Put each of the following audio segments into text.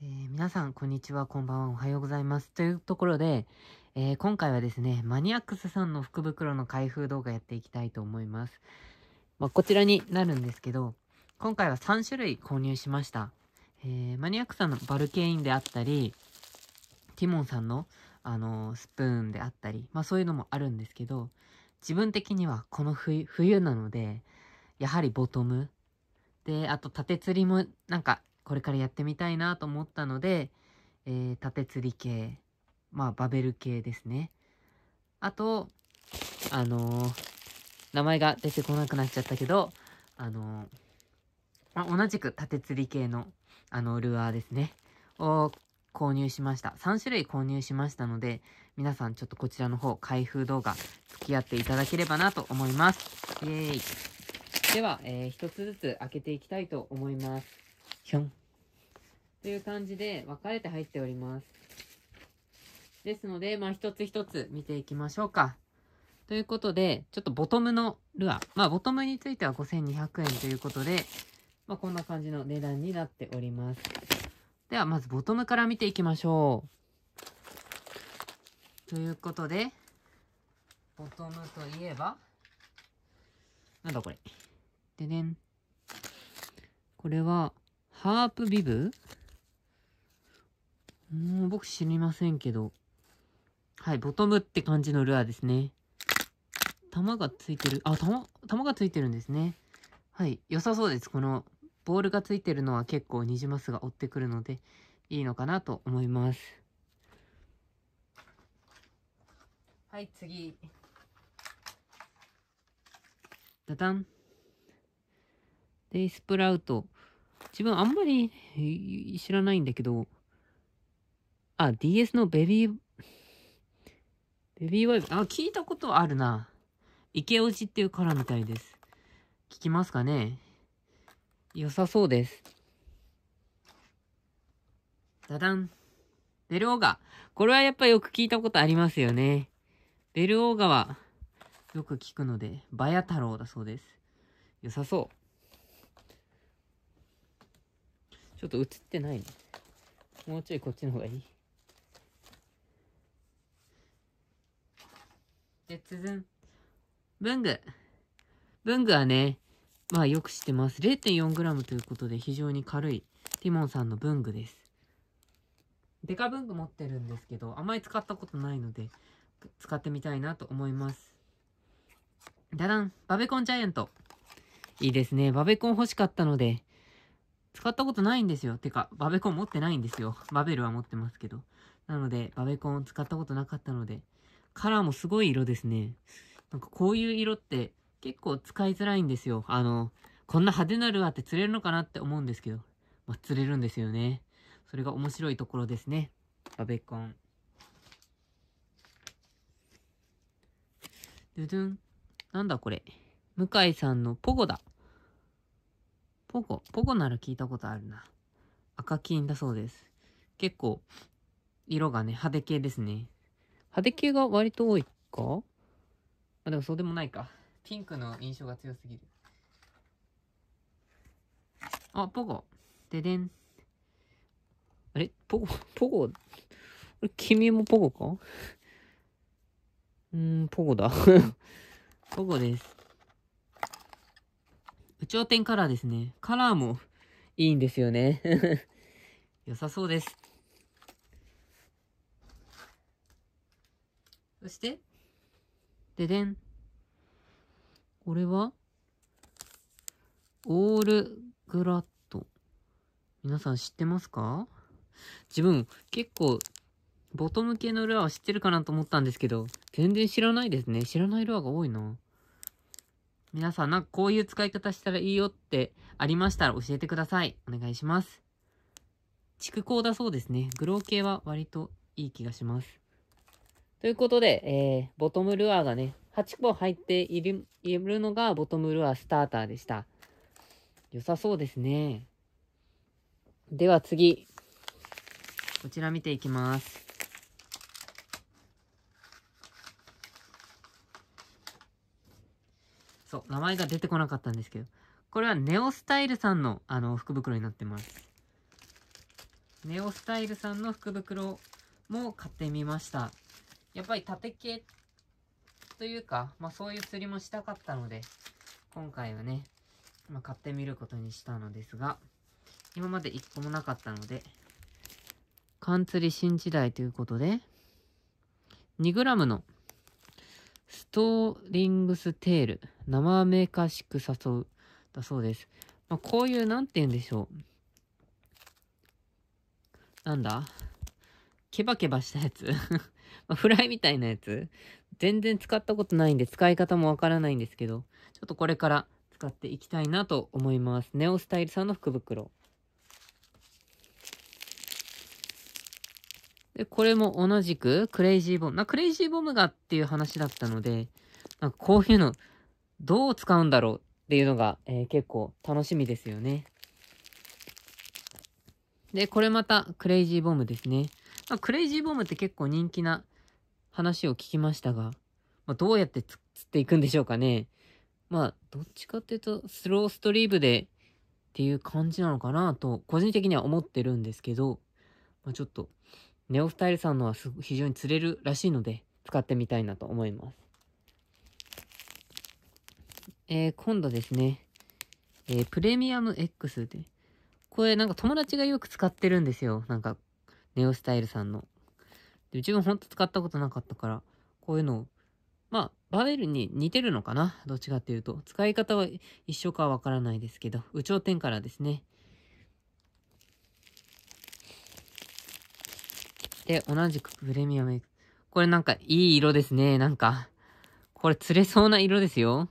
え皆さん、こんにちは、こんばんは、おはようございます。というところで、えー、今回はですね、マニアックスさんの福袋の開封動画やっていきたいと思います。まあ、こちらになるんですけど、今回は3種類購入しました。えー、マニアックさんのバルケインであったり、ティモンさんの、あのー、スプーンであったり、まあそういうのもあるんですけど、自分的にはこの冬、冬なので、やはりボトム。で、あと縦釣りもなんかこれからやってみたいなと思ったので、えー、縦釣り系、まあバベル系ですね。あと、あのー、名前が出てこなくなっちゃったけど、あのー、まあ、同じく縦釣り系の、あの、ルアーですね。を購入しました。3種類購入しましたので、皆さんちょっとこちらの方、開封動画、付き合っていただければなと思います。イェーイ。では、えー、一つずつ開けていきたいと思います。ひょん。という感じで、分かれて入っております。ですので、まあ、一つ一つ見ていきましょうか。ということで、ちょっとボトムのルアー。まあ、ボトムについては5200円ということで、まあ、こんな感じの値段になっております。ではまずボトムから見ていきましょう。ということで、ボトムといえば、なんだこれ。でねん。これは、ハープビブもう僕知りませんけど。はい、ボトムって感じのルアーですね。玉がついてる。あ、玉、玉がついてるんですね。はい、良さそうです。このボールがついてるのは結構ニジマスが追ってくるので、いいのかなと思います。はい、次。ダダン。デイスプラウト。自分あんまり知らないんだけど、あ、DS のベビー、ベビーワイプ、あ、聞いたことあるな。池オジっていうカラーみたいです。聞きますかね良さそうです。ダダン。ベルオーガ。これはやっぱよく聞いたことありますよね。ベルオーガはよく聞くので、バヤ太郎だそうです。良さそう。ちょっと映ってないね。もうちょいこっちの方がいい。で、つづん。文具。文具はね、まあよくしてます。0.4g ということで非常に軽いティモンさんの文具です。デカ文具持ってるんですけど、あまり使ったことないので、使ってみたいなと思います。ダダンバベコンジャイアントいいですね。バベコン欲しかったので、使ったことないんですよ。てか、バベコン持ってないんですよ。バベルは持ってますけど。なので、バベコン使ったことなかったので、カラーもすごい色ですね。なんかこういう色って結構使いづらいんですよ。あの、こんな派手なルアーって釣れるのかなって思うんですけど、まあ、釣れるんですよね。それが面白いところですね。バベコン。ドゥドゥン。なんだこれ。向井さんのポゴだ。ポゴ。ポゴなら聞いたことあるな。赤金だそうです。結構、色がね、派手系ですね。派手系が割と多いかあ、でもそうでもないか。ピンクの印象が強すぎる。あ、ポゴ。ででん。あれポゴ、ポゴ、君もポゴかうん、ポゴだ。ポゴです。有頂天カラーですね。カラーもいいんですよね。良さそうです。そして、ででん。これはオールグラッド。皆さん知ってますか自分結構ボトム系のルアーは知ってるかなと思ったんですけど、全然知らないですね。知らないルアーが多いな。皆さん、なんかこういう使い方したらいいよってありましたら教えてください。お願いします。蓄光だそうですね。グロー系は割といい気がします。ということで、えー、ボトムルアーがね、8個入っているいるのがボトムルアースターターでした。良さそうですね。では次。こちら見ていきます。そう、名前が出てこなかったんですけど。これはネオスタイルさんの、あの、福袋になってます。ネオスタイルさんの福袋も買ってみました。やっぱり縦系というか、まあそういう釣りもしたかったので、今回はね、まあ買ってみることにしたのですが、今まで一個もなかったので、缶釣り新時代ということで、2g のストーリングステール、生めかしく誘う、だそうです。まあ、こういう、なんて言うんでしょう。なんだケバケバしたやつ まフライみたいなやつ全然使ったことないんで使い方もわからないんですけど、ちょっとこれから使っていきたいなと思います。ネオスタイルさんの福袋。で、これも同じくクレイジーボム。な、クレイジーボムがっていう話だったので、なんかこういうのどう使うんだろうっていうのが、えー、結構楽しみですよね。で、これまたクレイジーボムですね。まあ、クレイジーボムって結構人気な話を聞きましたが、まあ、どうやって釣っていくんでしょうかね。まあ、どっちかっていうと、スローストリームでっていう感じなのかなと、個人的には思ってるんですけど、まあ、ちょっと、ネオスタイルさんのは非常に釣れるらしいので、使ってみたいなと思います。えー、今度ですね、えー、プレミアム X で、これなんか友達がよく使ってるんですよ。なんか、ネオスタイルさんの。で、自分ほんと使ったことなかったから、こういうのを、まあ、バベルに似てるのかなどっちかっていうと。使い方は一緒かわからないですけど、有頂天からですね。で、同じくプレミアム。これなんかいい色ですね。なんか。これ釣れそうな色ですよ。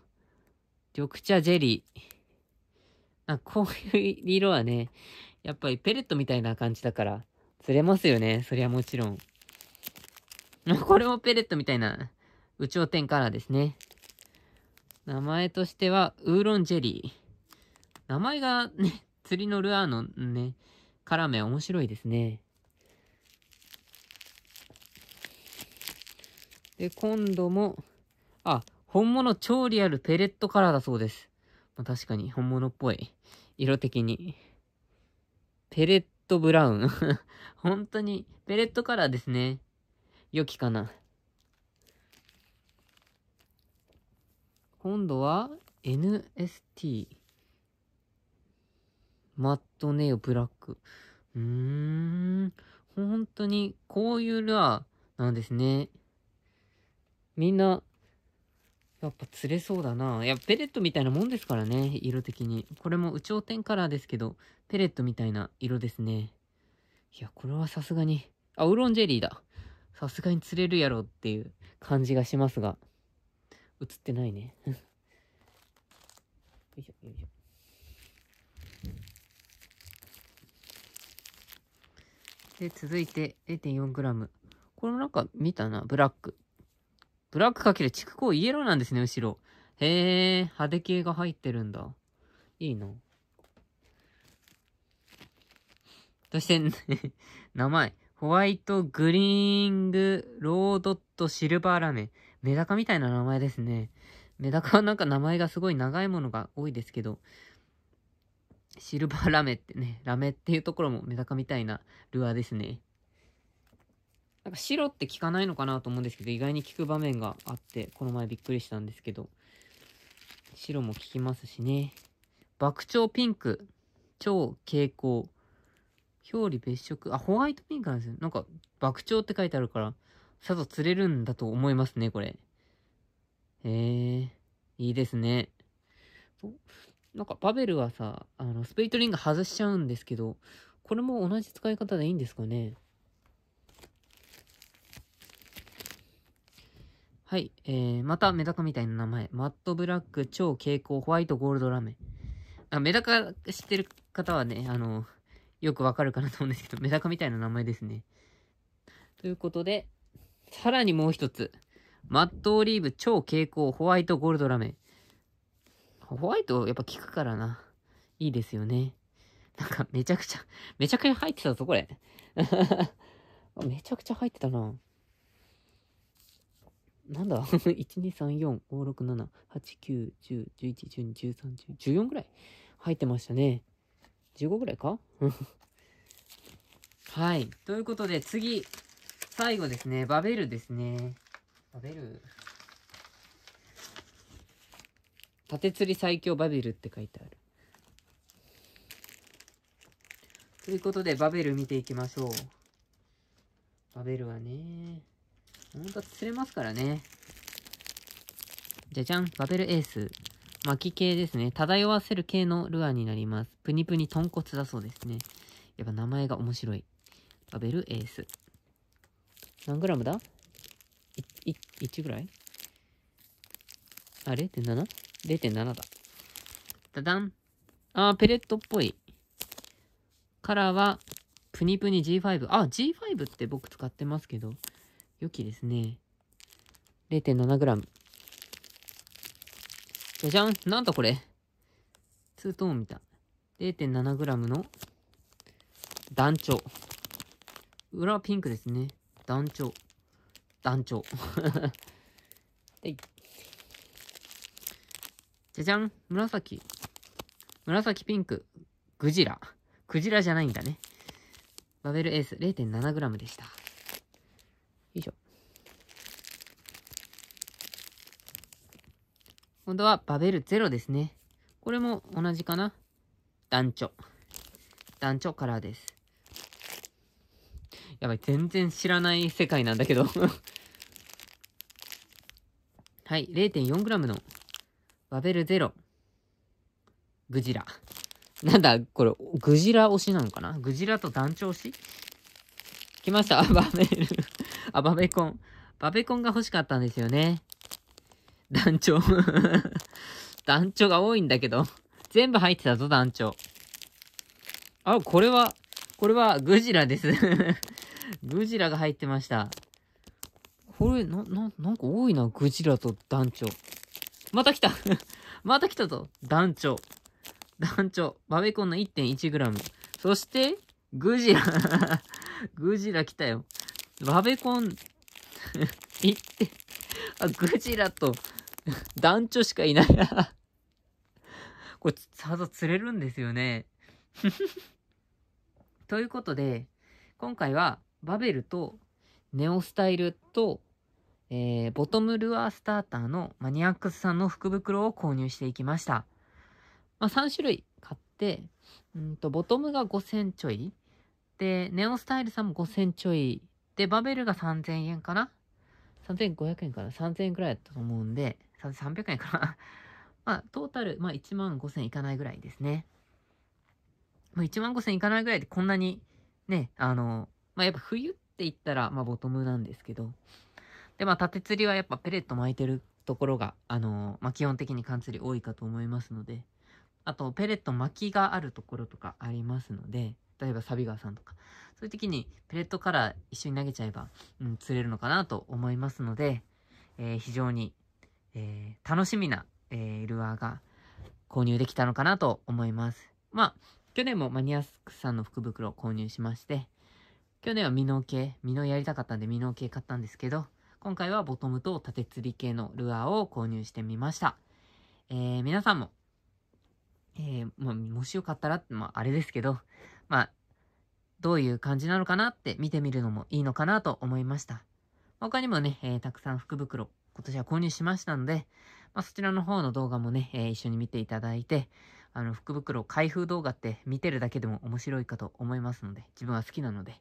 緑茶ジェリー。あこういう色はね、やっぱりペレットみたいな感じだから、釣れますよね。そりゃもちろん。これもペレットみたいな、有頂天カラーですね。名前としては、ウーロンジェリー。名前がね、釣りのルアーのね、絡め面白いですね。で、今度も、あ、本物超リアルペレットカラーだそうです。まあ、確かに本物っぽい。色的に。ペレットブラウン 本当にペレットカラーですね。良きかな。今度は NST。マットネオブラック。うーん。本当にこういうルアーなんですね。みんな、やっぱ釣れそうだな。いや、ペレットみたいなもんですからね、色的に。これも有頂天カラーですけど、ペレットみたいな色ですね。いや、これはさすがに。あ、ウーロンジェリーだ。さすがに釣れるやろっていう感じがしますが、映ってないね。よいしょ、よいしょ。で、続いて 0.4g。これもなんか見たな、ブラック。ブラックかける蓄光イエローなんですね、後ろ。へえ、派手系が入ってるんだ。いいな。そして、名前。ホワイトグリーングロードットシルバーラーメン。メダカみたいな名前ですね。メダカはなんか名前がすごい長いものが多いですけど、シルバーラメってね、ラメっていうところもメダカみたいなルアーですね。なんか白って聞かないのかなと思うんですけど、意外に聞く場面があって、この前びっくりしたんですけど、白も効きますしね。爆鳥ピンク、超蛍光、表裏別色。あ、ホワイトピンクなんですよ。なんか、爆鳥って書いてあるから、さぞ釣れるんだと思いますね、これ。へえいいですね。なんか、バベルはさ、あの、スペイトリング外しちゃうんですけど、これも同じ使い方でいいんですかねはい、えー、またメダカみたいな名前。マットブラック、超蛍光、ホワイトゴールドラメ。あ、メダカ知ってる方はね、あの、よくわかるかなと思うんですけど、メダカみたいな名前ですね。ということで、さらにもう一つ。マットオリーブ超蛍光ホワイトゴールドラメ。ホワイトやっぱ効くからな。いいですよね。なんかめちゃくちゃ、めちゃくちゃ入ってたぞ、これ。めちゃくちゃ入ってたな。なんだ ?1,2,3,4,5,6,7,8,9,10,11,12,13,14 ぐらい入ってましたね。15ぐらいか はい。ということで、次、最後ですね。バベルですね。バベル。縦釣り最強バベルって書いてある。ということで、バベル見ていきましょう。バベルはね、本当は釣れますからね。じゃじゃん、バベルエース。巻き系ですね。漂わせる系のルアーになります。プニプニ豚骨だそうですね。やっぱ名前が面白い。バベルエース。何グラムだ 1, 1ぐらいあ、0.7?0.7 だ。ダダン。あー、ペレットっぽい。カラーは、プニプニ G5。あ、G5 って僕使ってますけど、良きですね。0.7g。じゃじゃんなんだこれツートーンみたい。0.7g の団長。裏はピンクですね。団長。団長。は い。じゃじゃん紫。紫ピンク。グジラ。クジラじゃないんだね。バベルエース 0.7g でした。よいしょ。今度はバベルゼロですね。これも同じかな団長。団長カラーです。やばい、全然知らない世界なんだけど はい、0.4g のバベルゼロ。グジラ。なんだ、これ、グジラ推しなのかなグジラと団長推し来ました、バベルあ、バベコン。バベコンが欲しかったんですよね。団長 団長が多いんだけど全部入ってたぞ、団長。あ、これは、これはグジラです グジラが入ってました。これ、な、な、なんか多いな、グジラと団長。また来た また来たぞ団長。団長。バベコンの 1.1g。そして、グジラグジラ来たよ。バベコン1点。あ、グジラと 団長しかいないな これ、さぞ釣れるんですよね。ということで、今回はバベルとネオスタイルと、えー、ボトムルアースターターのマニアックスさんの福袋を購入していきました。まあ、3種類買って、うんと、ボトムが5000ちょい。で、ネオスタイルさんも5000ちょい。で、バベルが3000円かな ?3500 円かな ?3000 円くらいだったと思うんで、300円かな まあ、トータル、まあ、1万5000いかないぐらいですね。まあ、1万5000いかないぐらいでこんなに、ね、あの、まあ、やっぱ冬って言ったら、まあ、ボトムなんですけど。で、まあ、縦釣りはやっぱペレット巻いてるところが、あの、まあ、基本的に貫釣り多いかと思いますので。あと、ペレット巻きがあるところとかありますので、例えばサビ川さんとか、そういう時にペレットから一緒に投げちゃえば、うん、釣れるのかなと思いますので、えー、非常にえー、楽しみな、えー、ルアーが購入できたのかなと思います。まあ、去年もマニアスクさんの福袋を購入しまして、去年はミノ系、身のやりたかったんでミノ系買ったんですけど、今回はボトムと縦釣り系のルアーを購入してみました。えー、皆さんも、えー、もしよかったら、まあ、あれですけど、まあ、どういう感じなのかなって見てみるのもいいのかなと思いました。他にもね、えー、たくさん福袋今年は購入しましたので、まあ、そちらの方の動画もね、えー、一緒に見ていただいて、あの、福袋開封動画って見てるだけでも面白いかと思いますので、自分は好きなので、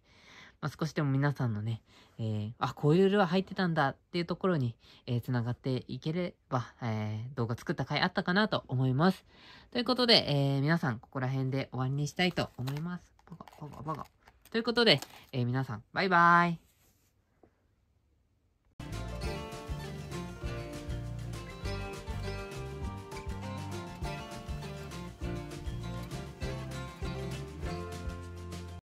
まあ、少しでも皆さんのね、えー、あ、こういうルールは入ってたんだっていうところに、えー、繋がっていければ、えー、動画作った回あったかなと思います。ということで、えー、皆さん、ここら辺で終わりにしたいと思います。バカ、バカ、バカ。ということで、えー、皆さん、バイバーイ。